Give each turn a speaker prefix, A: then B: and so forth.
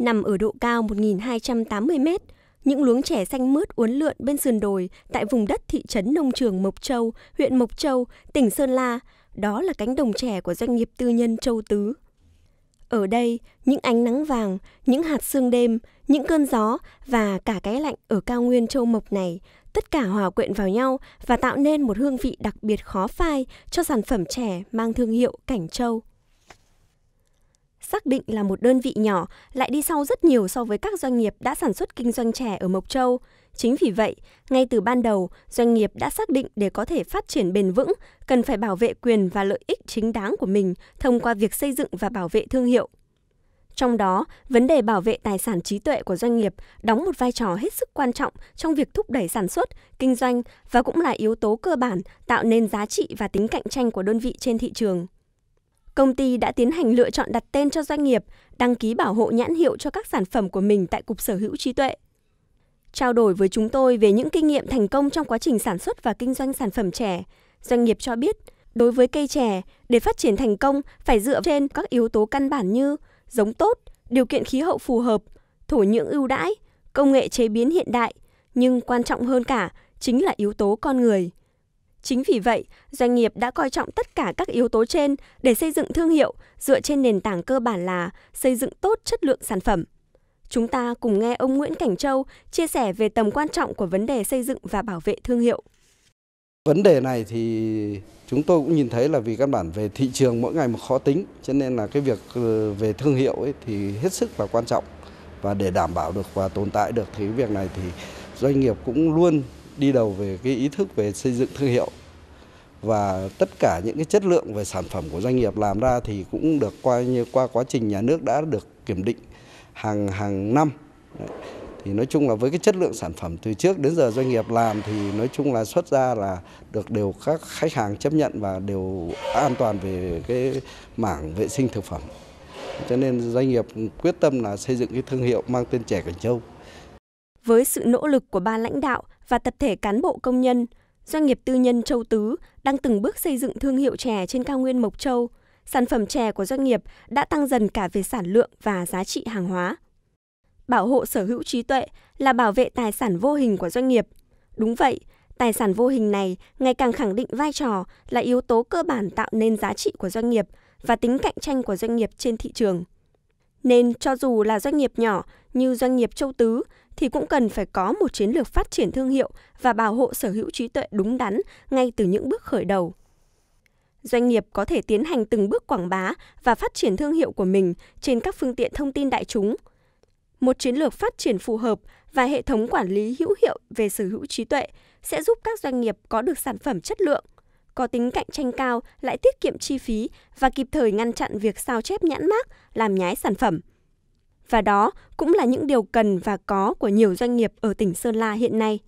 A: Nằm ở độ cao 1.280 mét, những luống
B: trẻ xanh mướt uốn lượn bên sườn đồi tại vùng đất thị trấn nông trường Mộc Châu, huyện Mộc Châu, tỉnh Sơn La, đó là cánh đồng trẻ của doanh nghiệp tư nhân Châu Tứ. Ở đây, những ánh nắng vàng, những hạt sương đêm, những cơn gió và cả cái lạnh ở cao nguyên châu Mộc này, tất cả hòa quyện vào nhau và tạo nên một hương vị đặc biệt khó phai cho sản phẩm trẻ mang thương hiệu Cảnh Châu xác định là một đơn vị nhỏ lại đi sau rất nhiều so với các doanh nghiệp đã sản xuất kinh doanh trẻ ở Mộc Châu. Chính vì vậy, ngay từ ban đầu, doanh nghiệp đã xác định để có thể phát triển bền vững, cần phải bảo vệ quyền và lợi ích chính đáng của mình thông qua việc xây dựng và bảo vệ thương hiệu. Trong đó, vấn đề bảo vệ tài sản trí tuệ của doanh nghiệp đóng một vai trò hết sức quan trọng trong việc thúc đẩy sản xuất, kinh doanh và cũng là yếu tố cơ bản tạo nên giá trị và tính cạnh tranh của đơn vị trên thị trường. Công ty đã tiến hành lựa chọn đặt tên cho doanh nghiệp, đăng ký bảo hộ nhãn hiệu cho các sản phẩm của mình tại Cục Sở hữu trí tuệ. Trao đổi với chúng tôi về những kinh nghiệm thành công trong quá trình sản xuất và kinh doanh sản phẩm trẻ, doanh nghiệp cho biết, đối với cây trẻ để phát triển thành công phải dựa trên các yếu tố căn bản như giống tốt, điều kiện khí hậu phù hợp, thổ nhưỡng ưu đãi, công nghệ chế biến hiện đại, nhưng quan trọng hơn cả chính là yếu tố con người. Chính vì vậy, doanh nghiệp đã coi trọng tất cả các yếu tố trên để xây dựng thương hiệu dựa trên nền tảng cơ bản là xây dựng tốt chất lượng sản phẩm. Chúng ta cùng nghe ông Nguyễn Cảnh Châu chia sẻ về tầm quan trọng của vấn đề xây dựng và bảo vệ thương hiệu.
A: Vấn đề này thì chúng tôi cũng nhìn thấy là vì căn bản về thị trường mỗi ngày một khó tính, cho nên là cái việc ờ, về thương hiệu ấy thì hết sức là quan trọng và để đảm bảo được và tồn tại được thì cái việc này thì doanh nghiệp cũng luôn đi đầu về cái ý thức về xây dựng thương hiệu và tất cả những cái chất lượng về sản phẩm của doanh nghiệp làm ra thì cũng được qua như qua quá trình nhà nước đã được kiểm định hàng hàng năm Đấy. thì nói chung là với cái chất lượng sản phẩm từ trước đến giờ doanh nghiệp làm thì nói chung là xuất ra là được đều các khách hàng chấp nhận và đều an toàn về cái mảng vệ sinh thực phẩm cho nên doanh nghiệp quyết tâm là xây dựng cái thương hiệu mang tên trẻ Cảnh Châu với sự nỗ
B: lực của ba lãnh đạo và tập thể cán bộ công nhân, doanh nghiệp tư nhân Châu Tứ đang từng bước xây dựng thương hiệu chè trên cao nguyên Mộc Châu. Sản phẩm chè của doanh nghiệp đã tăng dần cả về sản lượng và giá trị hàng hóa. Bảo hộ sở hữu trí tuệ là bảo vệ tài sản vô hình của doanh nghiệp. Đúng vậy, tài sản vô hình này ngày càng khẳng định vai trò là yếu tố cơ bản tạo nên giá trị của doanh nghiệp và tính cạnh tranh của doanh nghiệp trên thị trường. Nên cho dù là doanh nghiệp nhỏ như doanh nghiệp Châu Tứ thì cũng cần phải có một chiến lược phát triển thương hiệu và bảo hộ sở hữu trí tuệ đúng đắn ngay từ những bước khởi đầu. Doanh nghiệp có thể tiến hành từng bước quảng bá và phát triển thương hiệu của mình trên các phương tiện thông tin đại chúng. Một chiến lược phát triển phù hợp và hệ thống quản lý hữu hiệu về sở hữu trí tuệ sẽ giúp các doanh nghiệp có được sản phẩm chất lượng, có tính cạnh tranh cao, lại tiết kiệm chi phí và kịp thời ngăn chặn việc sao chép nhãn mác, làm nhái sản phẩm. Và đó cũng là những điều cần và có của nhiều doanh nghiệp ở tỉnh Sơn La hiện nay.